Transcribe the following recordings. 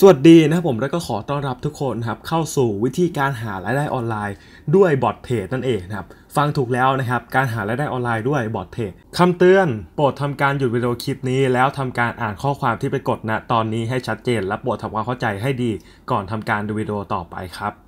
สวัสดีนะครับผมแล้วก็ขอต้อนรับทุกคนครับเข้าสู่วิธีการหารายได้ออนไลน์ด้วยบอทเทรดนั่นเองนะครับ ฟังถูกแล้วนะครับ การหารายได้ออนไลน์ด้วยบอทเทรดคำเตือนโปรดทำการหยุดวิดีโอคลิปนี้แล้วทำการอ่านข้อความที่ไปกดณนะ ตอนนี้ให้ชัดเจน และโปรดทำความเข้าใจให้ดี ก่อนทำการดูวิดีโอต่อไปครับ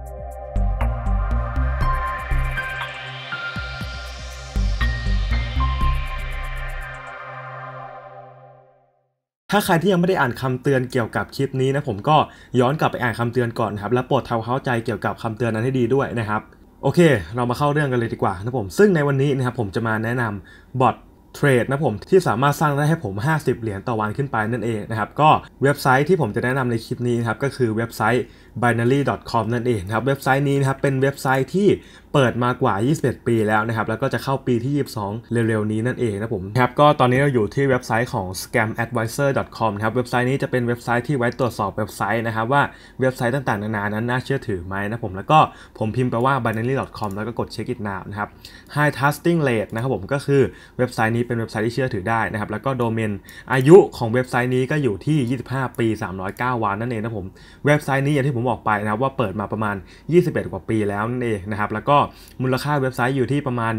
ถ้าใครที่ยังไม่ได้อ่านคำเตือนเกี่ยวกับคลิปนี้นะผมก็ย้อนกลับไปอ่านคำเตือนก่อนครับ และโปรดเท้าเข้าใจเกี่ยวกับคำเตือนนั้นให้ดีด้วยนะครับโอเค เรามาเข้าเรื่องกันเลยดีกว่านะผมซึ่งในวันนี้นะครับผมจะมาแนะนำบอทเทรดนะผมที่สามารถสร้างได้ให้ผม 50 เหรียญต่อวันขึ้นไปนั่นเองนะครับ ก็เว็บไซต์ที่ผมจะแนะนำในคลิปนี้นะครับก็คือเว็บไซต์ binary.com นั่นเองครับเว็บไซต์นี้นะครับเป็นเว็บไซต์ที่เปิดมากว่า 21 ปีแล้วนะครับแล้วก็จะเข้าปีที่ 22 เร็วๆนี้นั่นเองนะผมครับก็ตอนนี้เราอยู่ที่เว็บไซต์ของ scamadvisor.com ครับเว็บไซต์นี้จะเป็นเว็บไซต์ที่ไว้ตรวจสอบเว็บไซต์นะครับว่าเว็บไซต์ต่างๆนานานั้น น่าเชื่อถือไหมนะผมแล้วก็ผมพิมพ์ไปว่า binary.com แล้วก็กดเช็คอินนาวนะครับ high trusting rate นะครับผมก็คือเว็บไซต์นี้เป็นเว็บไซต์ที่เชื่อถือได้นะครับแล้วก็โดเมนอายุของเว็บไซต์นี้ก็อยู่ที่ 25 ปี 309 วัน นั่นเองนะผมเว็บไซต์นี้อย่างที่ผมมบอกไปนะครับว่าเปิดมาประมาณ 21 กว่าปีแล้วนั่นเองนะครับแล้วก็มูลค่าเว็บไซต์อยู่ที่ประมาณ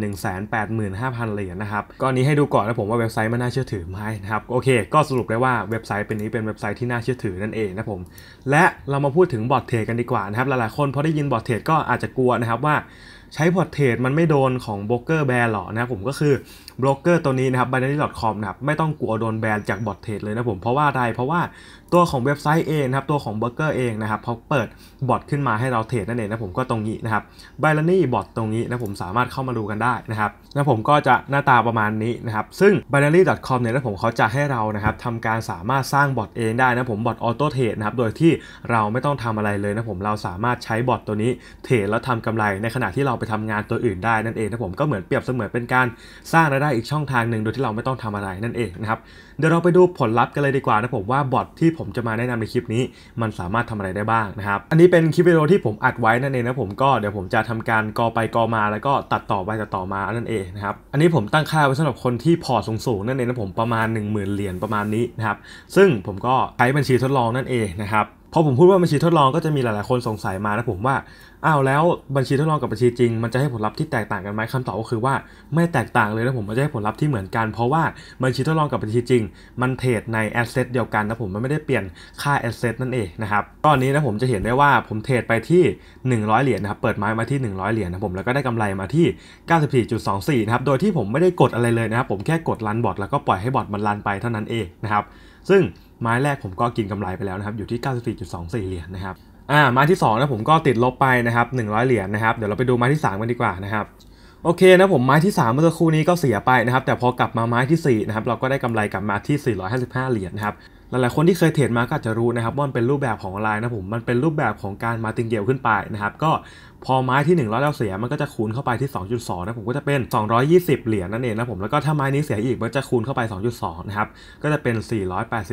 185,000 เหรียญนะครับก็นี้ให้ดูก่อนนะผมว่าเว็บไซต์มันน่าเชื่อถือไหมนะครับโอเคก็สรุปได้ว่าเว็บไซต์เป็นนี้ เป็นเว็บไซต์ที่น่าเชื่อถือนั่นเองนะผมและเรามาพูดถึงบอทเทรดกันดีกว่านะครับหลายๆคนพอได้ยินบอทเทรดก็อาจจะกลัวนะครับว่า ใช้พอร์ตเทรดมันไม่โดนของโบรกเกอร์แบร์หรอนะผมก็คือบล็อกเกอร์ตัวนี้นะครับ binary.com นะครับไม่ต้องกลัวโดนแบนจากบอทเทรดเลยนะผมเพราะว่าอะไรเพราะว่าตัวของเว็บไซต์เองนะครับตัวของบล็อกเกอร์เองนะครับเขาเปิดบอทขึ้นมาให้เราเทรดนั่นเองนะผมก็ตรงนี้นะครับ binary บอทตรงนี้นะผมสามารถเข้ามาดูกันได้นะครับนะผมก็จะหน้าตาประมาณนี้นะครับซึ่ง binary.com เนี่ยนะผมเขาจะให้เรานะครับทำการสามารถสร้างบอทเอง ได้นะผมบอทออโต้เทรดนะครับโดยที่เราไม่ต้องทำอะไรเลยนะผมเราสามารถใช้บอทตัวนี้เทรดแล้วทำกำไรในขณะที่เราไปทำงานตัวอื่นได้นั่นเองนะผมก็เหมือนเปรียบเสมือนเป็นการสร้างระได้อีกช่องทางหนึ่งโดยที่เราไม่ต้องทำอะไรนั่นเองนะครับเดี๋ยวเราไปดูผลลัพธ์กันเลยดีกว่านะผมว่าบอทที่ผมจะมาแนะนำในคลิปนี้มันสามารถทำอะไรได้บ้างนะครับอันนี้เป็นคลิปวิดีโอที่ผมอัดไว้นั่นเองนะผมก็เดี๋ยวผมจะทำการกอไปกอมาแล้วก็ตัดต่อไปตัดต่อมานั่นเองนะครับอันนี้ผมตั้งค่าไว้สำหรับคนที่พอสูงสูงนั่นเองนะผมประมาณ 1 0,000 เหรียญประมาณนี้นะครับซึ่งผมก็ใช้บัญชีทดลองนั่นเองนะครับพอผมพูดว่าบัญชีทดลองก็จะมีหลาย ๆ คนสงสัยมานะผมว่า อ้าวแล้วบัญชีทดลองกับบัญชีจริงมันจะให้ผลลัพธ์ที่แตกต่างกันไหมคำตอบก็คือว่าไม่แตกต่างเลยนะผมมันจะให้ผลลัพธ์ที่เหมือนกันเพราะว่าบัญชีทดลองกับบัญชีจริง มันเทรดในแอสเซทเดียวกันนะผมมันไม่ได้เปลี่ยนค่าแอสเซทนั่นเองนะครับตอนนี้นะผมจะเห็นได้ว่าผมเทรดไปที่ 100เหรียญนะครับเปิดไม้มาที่ 100 เหรียญนะผมแล้วก็ได้กำไรมาที่ 94.24นะครับโดยที่ผมไม่ได้กดอะไรเลยนะครับผมแค่กดรันบอทแล้วก็ปล่อยให้บอทมันรันไปเท่านั้นเองนะครับซึ่งไม้แรกผมก็กินกำไรไปแล้วนะครับอยู่ที่ 94.24เหรียญนะครับอ่าไม้ที่2นะผมก็ติดลบไปนะครับ100เหรียญนะครับเดี๋ยวเราไปดูไม้ที่3กันดีกว่านะครับโอเคนะผมไม้ที่ 3 เมื่อสักครู่นี้ก็เสียไปนะครับแต่พอกลับมาไม้ที่4นะครับเราก็ได้กำไรกลับมาที่ 455 เหรียญนะครับหลายๆคนที่เคยเทรดมาก็จะรู้นะครับว่ามันเป็นรูปแบบของอะไรนะผมมันเป็นรูปแบบของการมาติงเกลขึ้นไปนะครับ ก็พอไม้ที่100แล้วเสียมันก็จะคูณเข้าไปที่ 2.2นะผมก็จะเป็น220เหรียญนั่นเองนะผมแล้วก็ถ้าไม้นี้เสียอีกมันจะคูณเข้าไป 2.2นะครับก็จะเป็น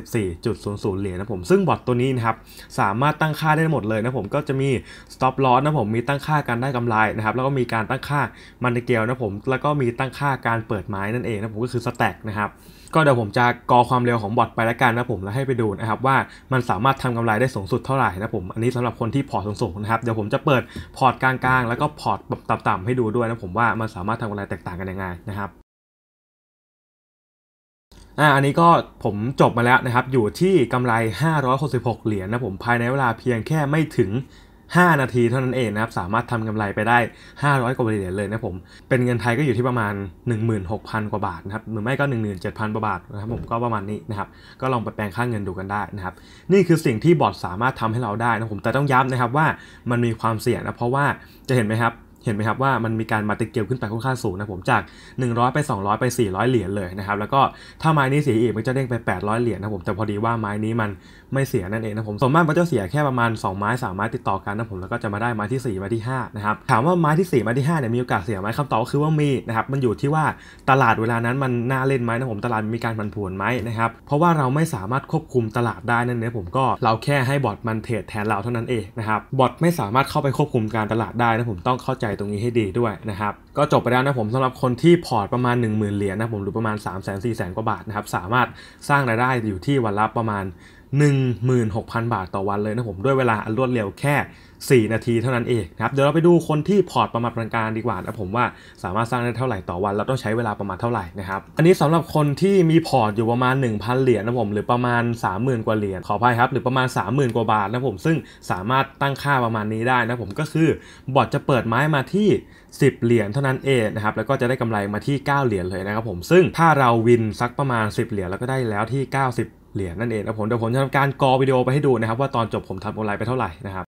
484.00เหรียญนะผมซึ่งบอทตัวนี้นะครับสามารถตั้งค่าได้หมดเลยนะผมก็จะมี stop loss นะผมมีตั้งค่าการได้กำไรนะครับแล้วก็มีการตั้งค่ามันเกลนะผมแล้วก็มีตั้งค่าการเปิดไม้นั่นเองนะผมก็คือ stack นะครับก็เดี๋ยวผมจะกอความเร็วของบอทไปแล้วกันนะผมแล้วให้ไปดูนะครับว่ามันสามารถทำกำไรได้สูงสุดเท่าไหร่นะผมอันนี้สำหรับคนที่พอร์ตสูงๆนะครับเดี๋ยวผมจะเปิดพอร์ตกลางๆ แล้วก็พอร์ตแบบต่ำๆให้ดูด้วยนะผมว่ามันสามารถทำอะไรแตกต่างกันยังไงนะครับออันนี้ก็ผมจบมาแล้วนะครับ อยู่ที่กำไร566เหรียญนนะผมภายในเวลาเพียงแค่ไม่ถึง5 นาทีเท่านั้นเองนะครับสามารถทำกำไรไปได้500กว่าเหรียญเลยนะผมเป็นเงินไทยก็อยู่ที่ประมาณ 16,000กว่าบาทนะครับหรือไม่ก็17,000กว่าบาทนะครับผมก็ประมาณนี้นะครับก็ลองไปแปลงค่าเงินดูกันได้นะครับนี่คือสิ่งที่บอทสามารถทำให้เราได้นะผมแต่ต้องย้ำนะครับว่ามันมีความเสี่ยงนะเพราะว่าจะเห็นไหมครับเห็นไหมครับว่ามันมีการมาติเกลขึ้นไปค่อนข้างสูงนะผมจาก 100 ไป 200 ไป 400 เหรียญเลยนะครับแล้วก็ถ้าไม้นี้เสียอีกมันจะเด้งไป 800 เหรียญนะผมแต่พอดีว่าไม้นี้มันไม่เสียนั่นเองนะผมสมมติมันจะเสียแค่ประมาณ2ไม้3ไม้ติดต่อกันนะผมแล้วก็จะมาได้ไม้ที่4ไม้ที่5นะครับถามว่าไม้ที่4ไม้ที่5เนี่ยมีโอกาสเสียไหมคำตอบก็คือว่ามีนะครับมันอยู่ที่ว่าตลาดเวลานั้นมันน่าเล่นไหมนะผมตลาดมีการผันผวนไหมนะครับเพราะว่าเราไม่สามารถควบคุมตลาดได้นั่นเองผมก็เราแค่ให้บอทมันเทรดแทนเราเท่านั้นเองนะครับบอทไม่สามารถเข้าไปควบคุมการตลาดได้นะผมต้องเข้าใจตรงนี้ให้ดีด้วยนะครับ ก็จบไปแล้วนะผมสำหรับคนที่พอร์ตประมาณ 1 0,000 เหรียญนะผมหรือประมาณ3ี0 0 0 0กว่าบาทนะครับ สามารถสร้างรายได้อยู่ที่วันละประมาณ16,000 บาทต่อวันเลยนะผมด้วยเวลาอันรวดเร็วแค่ 4 นาทีเท่านั้นเองนะครับเดี๋ยวเราไปดูคนที่พอร์ตประมาณกลการดีกว่านะผมว่าสามารถสร้างได้เท่าไหร่ต่อวันแล้วต้องใช้เวลาประมาณเท่าไหร่นะครับ อันนี้สำหรับคนที่มีพอร์ตอยู่ประมาณ 1,000 เหรียญนะผม หรือประมาณ 30,000 กว่าเหรียญขออภัยครับ หรือประมาณ30,000กว่าบาทนะผมซึ่งสามารถตั้งค่าประมาณนี้ได้นะผมก็คือบอทจะเปิดไม้มาที่ 10 เหรียญเท่านั้นเองนะครับแล้วก็จะได้กำไรมาที่ 9 เหรียญเลยนะครับผมซึ่งถ้าเราวินสักประมาณ 10 เหรียญแล้วก็ได้แล้วที่ 90เหรียญนั่นเองนะผมเดี๋ยวผมจะทำการกอวิดีโอไปให้ดูนะครับว่าตอนจบผมทำออนไลน์ไปเท่าไหร่นะครับ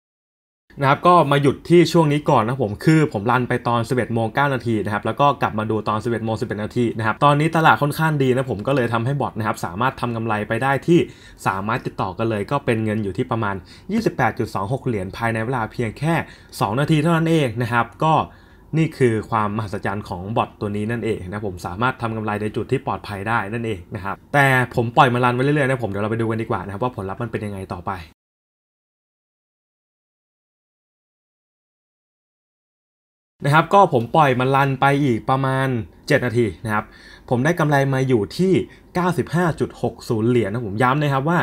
นะครับก็มาหยุดที่ช่วงนี้ก่อนนะผมคือผมรันไปตอน11โมง9นาทีนะครับแล้วก็กลับมาดูตอน11โมง11นาทีนะครับตอนนี้ตลาดค่อนข้างดีนะผมก็เลยทำให้บอทนะครับสามารถทำกำไรไปได้ที่สามารถติดต่อกันเลย ก็เป็นเงินอยู่ที่ประมาณ 28.26เหรียญภายในเวลาเพียงแค่ 2 นาทีเท่านั้นเองนะครับก็นี่คือความมหัศจรรย์ของบอทตัวนี้นั่นเองนะผมสามารถทำกำไรในจุดที่ปลอดภัยได้นั่นเองนะครับแต่ผมปล่อยมันรันไว้เรื่อยๆนะผมเดี๋ยวเราไปดูกันดีกว่านะครับว่าผลลัพธ์มันเป็นยังไงต่อไปนะครับก็ผมปล่อยมันรันไปอีกประมาณ 7 นาทีนะครับผมได้กำไรมาอยู่ที่ 95.60 เหรียญนะผมย้ำนะครับว่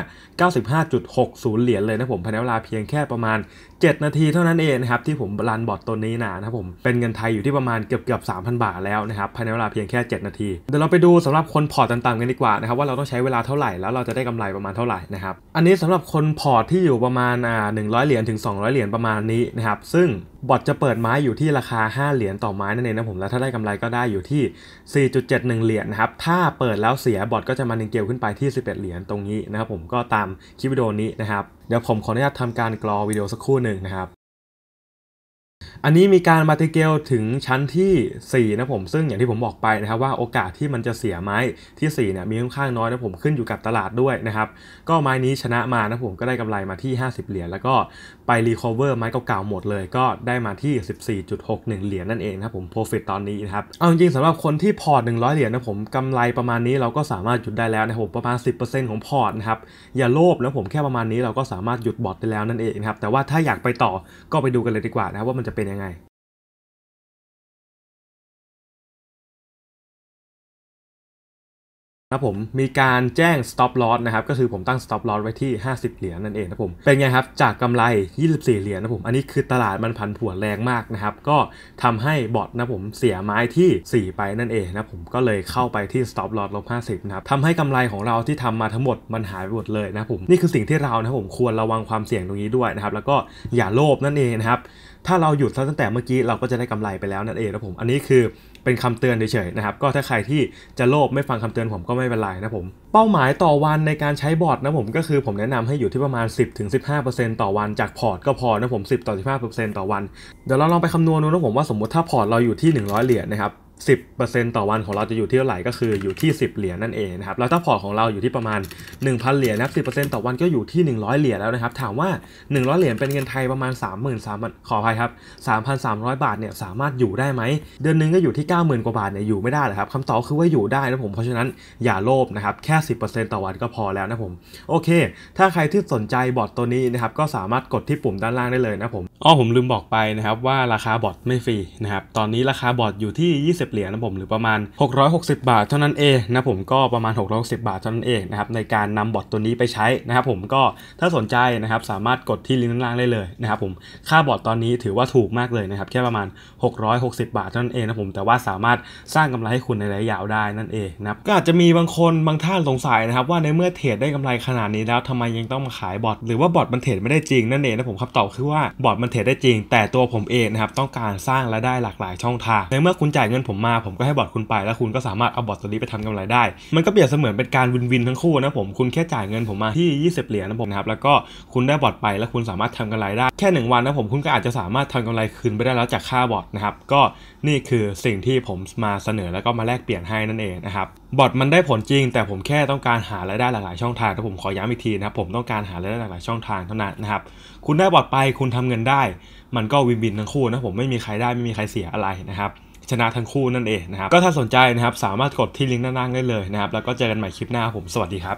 า 95.60 เหรียญเลยนะผมภายในเวลาเพียงแค่ประมาณ 7 นาทีเท่านั้นเองนะครับที่ผมรันบอทตัวนี้นะนะผมเป็นเงินไทยอยู่ที่ประมาณเกือบเกือบ3,000 บาทแล้วนะครับภายในเวลาเพียงแค่ 7 นาทีเดี๋ยวเราไปดูสำหรับคนพอร์ตต่างๆกันดีกว่านะครับว่าเราต้องใช้เวลาเท่าไหร่แล้วเราจะได้กำไรประมาณเท่าไหร่นะครับอันนี้สำหรับคนพอร์ตที่อยู่ประมาณอ่า100 เหรียญถึง 200 เหรียญประมาณนี้นะครับซึ่งบอทจะเปิดไม้อยู่ที่ราคา 5 เหรียญต่อไม้นั่นเองนะผมแล้วถ้าได้กำไรก็ได้อยู่ที่4.71เหรียียญนะครับถ้าเปิดแล้วเสียบอทก็จะมาหนึ่งเกลขึ้นไปที่ 11 เหรียญตรงนี้นะครับ ผมก็ตามคลิปวิดีโอนี้นะครับ เดี๋ยวผมขออนุญาตทำการกรอวิดีโอสักครู่หนึ่งนะครับอันนี้มีการมาติเกลถึงชั้นที่ 4 นะผม ซึ่งอย่างที่ผมบอกไปนะครับว่าโอกาสที่มันจะเสียไม้ที่4เนี่ยมีค่อนข้างน้อยนะผมขึ้นอยู่กับตลาดด้วยนะครับ ก็ไม้นี้ชนะมานะผมก็ได้กำไรมาที่ 50 เหรียญแล้วก็ไปรีคอเวอร์ไม้เก่าๆหมดเลยก็ได้มาที่ 14.61เหรียญนั่นเองนะผมโปรฟิตตอนนี้นะครับเอาจริงๆสำหรับคนที่พอร์ต100 เหรียญนะผมกำไรประมาณนี้เราก็สามารถหยุดได้แล้วนะผมประมาณ10%ของพอร์ตนะครับอย่าโลภนะผมแค่ประมาณนี้ เราก็สามารถหยุดบอทได้แล้วนั่นเองนะครับแต่ว่าถ้าอยากไปต่อก็ไปดูกันเลยดีกว่านะว่ามันจะเป็นยังไงนะผมมีการแจ้ง stop loss นะครับก็คือผมตั้ง stop loss ไว้ที่ 50 เหรียญนั่นเองนะผมเป็นไงครับ จากกำไร 24 เหรียญนะผมอันนี้คือตลาดมันพันผวนแรงมากนะครับก็ทำให้บอทนะผมเสียไม้ที่ 4 ไปนั่นเองนะผมก็เลยเข้าไปที่ stop loss ลบ50นะครับทำให้กำไรของเราที่ทำมาทั้งหมดมันหายไปหมดเลยนะผมนี่คือสิ่งที่เรานะผมควรระวังความเสี่ยงตรงนี้ด้วยนะครับแล้วก็อย่าโลภนั่นเองนะครับถ้าเราหยุดตั้งแต่เมื่อกี้เราก็จะได้กำไรไปแล้วนั่นเองนะผมอันนี้คือเป็นคำเตือนเฉยๆนะครับก็ถ้าใครที่จะโลภไม่ฟังคำเตือนผมก็ไม่เป็นไรนะผมเป้าหมายต่อวันในการใช้บอร์ดนะผม ก็คือผมแนะนำให้อยู่ที่ประมาณ 10-15%ต่อวัน จากพอร์ตก็พอนะผม 10-15%ต่อวันเดี๋ยวเราลองไปคำนวณดูนะผมว่าสมมติถ้าพอร์ตเราอยู่ที่ 100 เหรียญนะครับ10%ต่อวันของเราจะอยู่ที่เท่าไหร่ก็คืออยู่ที่ 10 เหรียญนั่นเองนะครับแล้วถ้าพอร์ตของเราอยู่ที่ประมาณ 1,000เหรียญนะครับ10%ต่อวันก็อยู่ที่ 100เหรียญแล้วนะครับถามว่า 100 เหรียญเป็นเงินไทยประมาณ33,000ขออภัยครับ3,300 บาทเนี่ยสามารถอยู่ได้ไหมเดือนนึงก็อยู่ที่ 90,000กว่าบาทเนี่ยอยู่ไม่ได้หรอครับคำตอบคือว่าอยู่ได้นะผมเพราะฉะนั้นอย่าโลภนะครับแค่ 10%ต่อวันก็พอแล้วนะผมโอเค ถ้าใครที่สนใจบอทตัวนี้นะครับก็สามารถกดที่ปุ่มด้านล่างได้เลยนะผมอ้อผมลืมบอกไปนะครับว่าราคาบอทไม่ฟรีนะครับตอนนี้ราคาบอทอยู่ที่ 20 60เหรียญนะผมหรือประมาณ 660 บาทเท่านั้นเองนะผมก็ประมาณ 660 บาทเท่านั้นเองนะครับในการนำบอทตัวนี้ไปใช้นะครับผมก็ถ้าสนใจนะครับสามารถกดที่ลิงก์ด้านล่างได้เลยนะครับผมค่าบอทตอนนี้ถือว่าถูกมากเลยนะครับแค่ประมาณ 660 บาทเท่านั้นเองนะผมแต่ว่าสามารถสร้างกำไรให้คุณในระยะยาวได้นั่นเองนะก็อาจจะมีบางคนบางท่านสงสัยนะครับว่าในเมื่อเทรดได้กำไรขนาดนี้แล้วทำไมยังต้องมาขายบอทหรือว่าบอทมันเทรดไม่ได้จริงนั่นเองนะผมคำตอบคือว่าบอทมันเทรดได้จริงแต่ตัวผมเองนะครับต้องการสร้างรายได้หลากหลายช่องทางในเมื่อคุณจ่ายเงินผมมมาผมก็ให้บอทคุณไปแล้วคุณก็สามารถเอาบอทตัวนี้ไปทำกำไรได้ มันก็เปรียบเสมือนเป็นการวินวินทั้งคู่นะผมคุณแค่จ่ายเงินผมมาที่ 20 เหรียญนะผมนะครับ แล้วก็คุณได้บอทไปแล้วคุณสามารถทำกำไรได้แค่ 1 วันนะผมคุณก็อาจจะสามารถทำกำไรคืนไปได้แล้วจากค่าบอทนะครับ ก็นี่คือสิ่งที่ผมมาเสนอแล้วก็มาแลกเปลี่ยนให้นั่นเองนะครับบอทมันได้ผลจริง แต่ผมแค่ต้องการหารายได้หลายๆช่องทางแต่ผมขอย้ำอีกทีนะครับผมต้องการหารายได้หลายๆช่องทางเท่านั้นนะครับคุณได้บอทไปคุณทำเงินได้ มันก็วินวินทั้งคู่นะผมไม่มีใครได้ไม่มีใครเสียอะไรนะครับชนะทั้งคู่นั่นเองนะครับ ก็ถ้าสนใจนะครับ สามารถกดที่ลิงก์ด้านล่างได้เลยนะครับ แล้วก็เจอกันใหม่คลิปหน้าผมสวัสดีครับ